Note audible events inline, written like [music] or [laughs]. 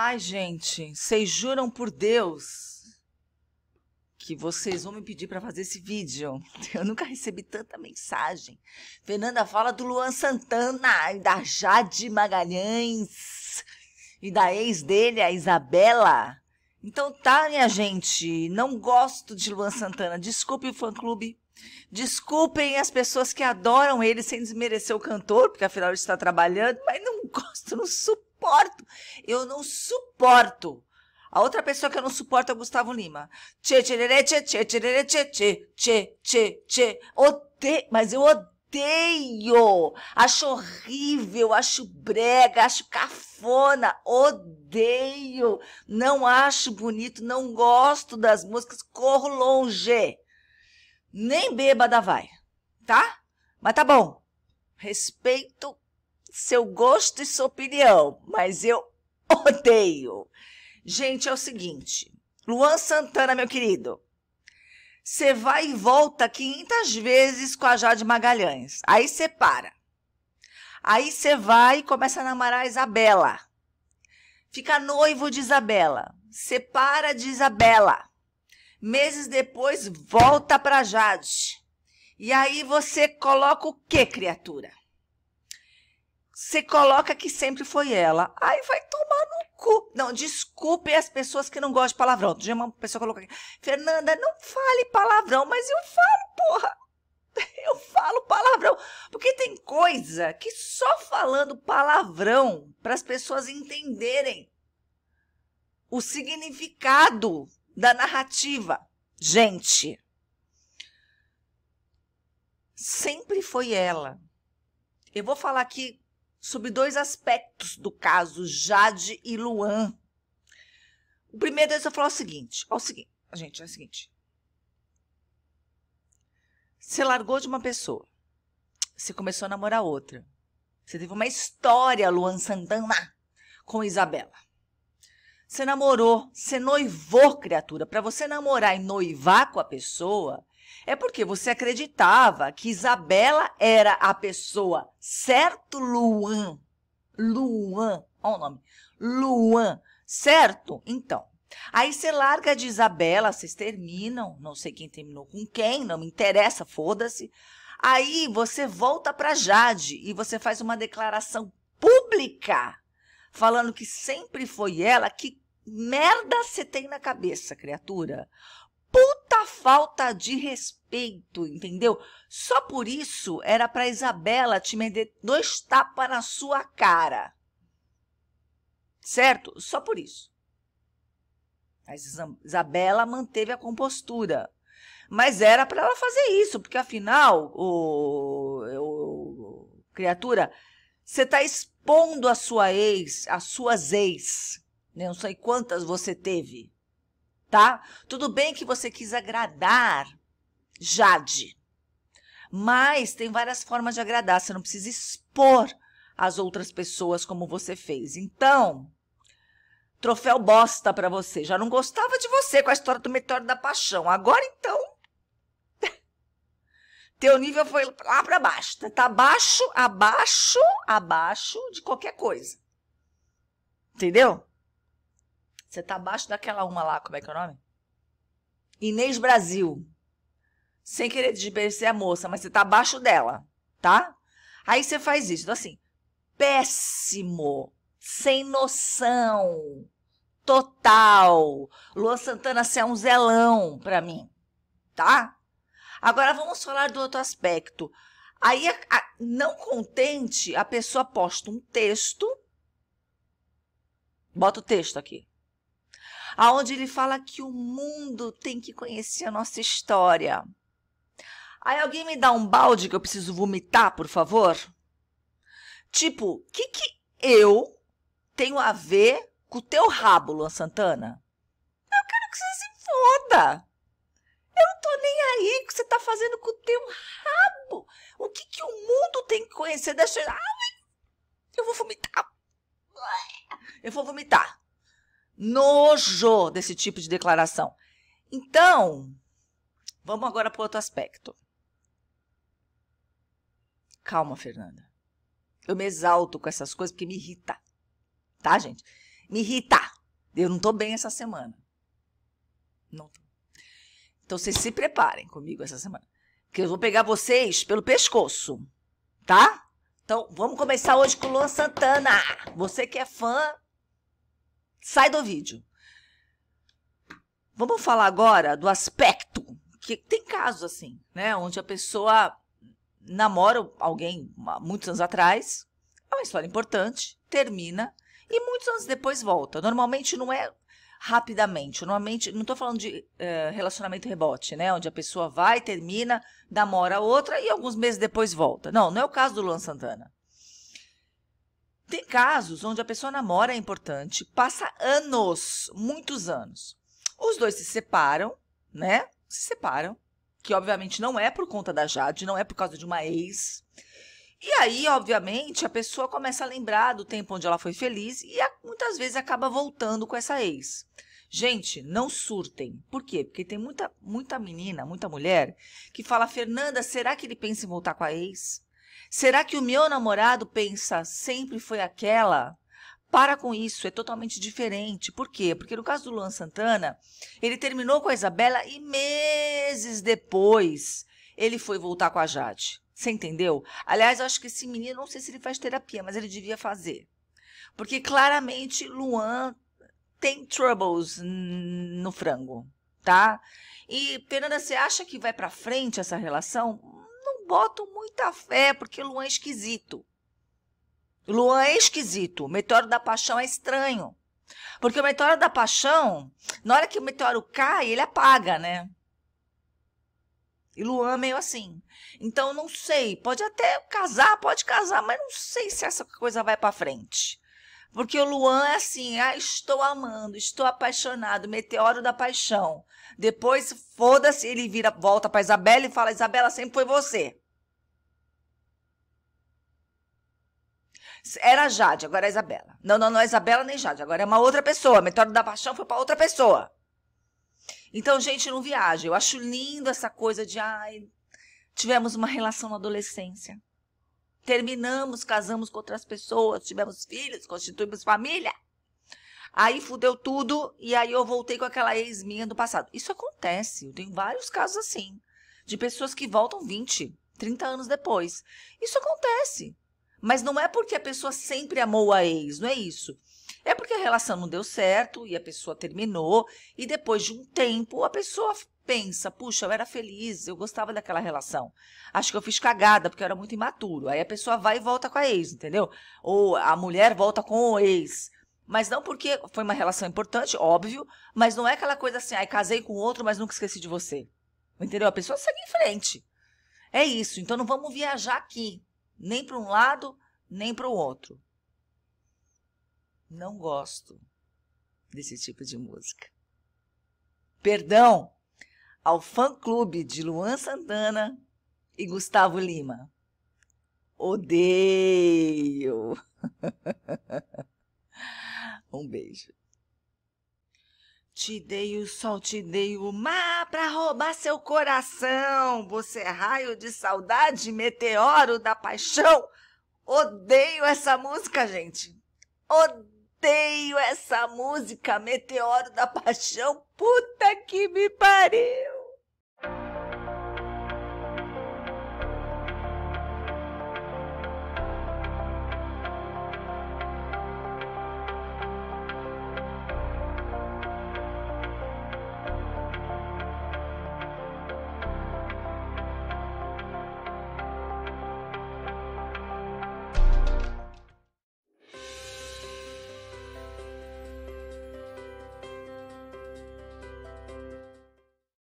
Ai, gente, vocês juram por Deus que vocês vão me pedir para fazer esse vídeo. [laughs] Eu nunca recebi tanta mensagem. Fernanda fala do Luan Santana e da Jade Magalhães e da ex dele, a Isabela. Então tá, minha gente, não gosto de Luan Santana. Desculpe o fã-clube. Desculpem as pessoas que adoram ele sem desmerecer o cantor, porque afinal ele está trabalhando, mas não [laughs] gosto, não suporto suporto. Eu não suporto. A outra pessoa que eu não suporto é o Gustavo Lima. Tchê, tchê, tchê, tchê, tchê, tchê, tchê, tchê, tchê, tchê. Odeio, mas eu odeio. Acho horrível, acho brega, acho cafona. Odeio. Não acho bonito, não gosto das músicas. Corro longe. Nem bêbada vai, tá? Mas tá bom. Respeito seu gosto e sua opinião, mas eu [laughs] odeio. Gente, é o seguinte, Luan Santana, meu querido, você vai e volta 500 vezes com a Jade Magalhães. Aí você para. Aí você vai e começa a namorar a Isabela. Fica noivo de Isabela. Separa de Isabela. Meses depois, volta para Jade. E aí você coloca o quê, criatura? você coloca que sempre foi ela. Aí vai tomar no cu. Não, desculpe as pessoas que não gostam de palavrão. Outro dia uma pessoa colocou aqui, Fernanda, não fale palavrão, mas eu falo, porra. [laughs] Eu falo palavrão. Porque tem coisa que só falando palavrão para as pessoas entenderem o significado da narrativa. Gente, sempre foi ela. Eu vou falar aqui sobre dois aspectos do caso Jade e Luan. O primeiro deles eu é falar o seguinte, ó, o seguinte, gente, é o seguinte. Você largou de uma pessoa, você começou a namorar outra. Você teve uma história, Luan Santana, com Isabela. Você namorou, você noivou, criatura. Para você namorar e noivar com a pessoa, é porque você acreditava que Isabela era a pessoa, certo, Luan? Luan, olha o nome. Luan, certo? Então, Aí você larga de Isabela, vocês terminam, não sei quem terminou com quem, não me interessa, foda-se. Aí você volta para Jade e você faz uma declaração pública falando que sempre foi ela que merda você tem na cabeça, criatura falta de respeito, entendeu? Só por isso era para Isabela te meter dois tapas na sua cara. Certo? Só por isso. Mas Isabela manteve a compostura. Mas era para ela fazer isso, porque afinal, o, o criatura, você está expondo a sua ex, as suas ex. Não sei quantas você teve tá? Tudo bem que você quis agradar Jade, mas tem várias formas de agradar, você não precisa expor as outras pessoas como você fez. Então, troféu bosta para você. Já não gostava de você com a história do meteoro da paixão. Agora então, [laughs] teu nível foi lá para baixo. Tá abaixo, tá abaixo, abaixo de qualquer coisa. Entendeu? Você tá abaixo daquela uma lá, como é que é o nome? Inês Brasil. Sem querer desmerecer a moça, mas você tá abaixo dela, tá? Aí você faz isso. Então, assim, péssimo, sem noção, total. Luan Santana, você é um zelão pra mim, tá? Agora vamos falar do outro aspecto. Aí, a, a, não contente, a pessoa posta um texto. Bota o texto aqui aonde ele fala que o mundo tem que conhecer a nossa história. Aí alguém me dá um balde que eu preciso vomitar, por favor? Tipo, o que, que eu tenho a ver com o teu rabo, Luan Santana? Eu quero que você se foda. Eu não tô nem aí o que você tá fazendo com o teu rabo. O que, que o mundo tem que conhecer dessa... Ai, eu vou vomitar. Eu vou vomitar nojo desse tipo de declaração. Então, vamos agora para outro aspecto. Calma, Fernanda. Eu me exalto com essas coisas porque me irrita. Tá, gente? Me irrita. Eu não tô bem essa semana. Não tô. Então vocês se preparem comigo essa semana. Que eu vou pegar vocês pelo pescoço. Tá? Então, vamos começar hoje com o Luan Santana. Você que é fã Sai do vídeo. Vamos falar agora do aspecto. Que tem casos assim, né? Onde a pessoa namora alguém muitos anos atrás, é uma história importante, termina e muitos anos depois volta. Normalmente não é rapidamente. Normalmente, não estou falando de eh, relacionamento rebote, né? Onde a pessoa vai, termina, namora outra e alguns meses depois volta. Não, não é o caso do Luan Santana. Tem casos onde a pessoa namora é importante, passa anos, muitos anos. Os dois se separam, né? Se separam, que obviamente não é por conta da Jade, não é por causa de uma ex. E aí, obviamente, a pessoa começa a lembrar do tempo onde ela foi feliz e muitas vezes acaba voltando com essa ex. Gente, não surtem. Por quê? Porque tem muita, muita menina, muita mulher que fala: Fernanda, será que ele pensa em voltar com a ex? Será que o meu namorado pensa sempre foi aquela? Para com isso, é totalmente diferente. Por quê? Porque no caso do Luan Santana, ele terminou com a Isabela e meses depois ele foi voltar com a Jade. Você entendeu? Aliás, eu acho que esse menino, não sei se ele faz terapia, mas ele devia fazer. Porque claramente Luan tem troubles no frango, tá? E Fernanda, você acha que vai para frente essa relação? boto muita fé, porque Luan é esquisito. Luan é esquisito. O meteoro da paixão é estranho. Porque o meteoro da paixão, na hora que o meteoro cai, ele apaga, né? E Luan é meio assim. Então, não sei. Pode até casar, pode casar, mas não sei se essa coisa vai para frente. Porque o Luan é assim, ah, estou amando, estou apaixonado, meteoro da paixão. Depois, foda-se, ele vira, volta para Isabela e fala: Isabela, sempre foi você. Era Jade, agora é Isabela. Não, não, não é Isabela nem Jade, agora é uma outra pessoa. Meteoro da Paixão foi para outra pessoa. Então, gente, não viaja. Eu acho lindo essa coisa de, ai, tivemos uma relação na adolescência. Terminamos, casamos com outras pessoas, tivemos filhos, constituímos família. Aí fudeu tudo e aí eu voltei com aquela ex minha do passado. Isso acontece, eu tenho vários casos assim, de pessoas que voltam 20, 30 anos depois. Isso acontece. Mas não é porque a pessoa sempre amou a ex, não é isso. É porque a relação não deu certo e a pessoa terminou e depois de um tempo a pessoa pensa, puxa, eu era feliz, eu gostava daquela relação. Acho que eu fiz cagada porque eu era muito imaturo. Aí a pessoa vai e volta com a ex, entendeu? Ou a mulher volta com o ex. Mas não porque foi uma relação importante, óbvio, mas não é aquela coisa assim, ai, casei com outro, mas nunca esqueci de você. Entendeu? A pessoa segue em frente. É isso. Então não vamos viajar aqui, nem para um lado, nem para o outro. Não gosto desse tipo de música. Perdão, ao fã-clube de Luan Santana e Gustavo Lima. Odeio! [laughs] um beijo. Te dei o sol, te dei o mar pra roubar seu coração. Você é raio de saudade, meteoro da paixão. Odeio essa música, gente. Odeio essa música, meteoro da paixão. Puta que me pariu!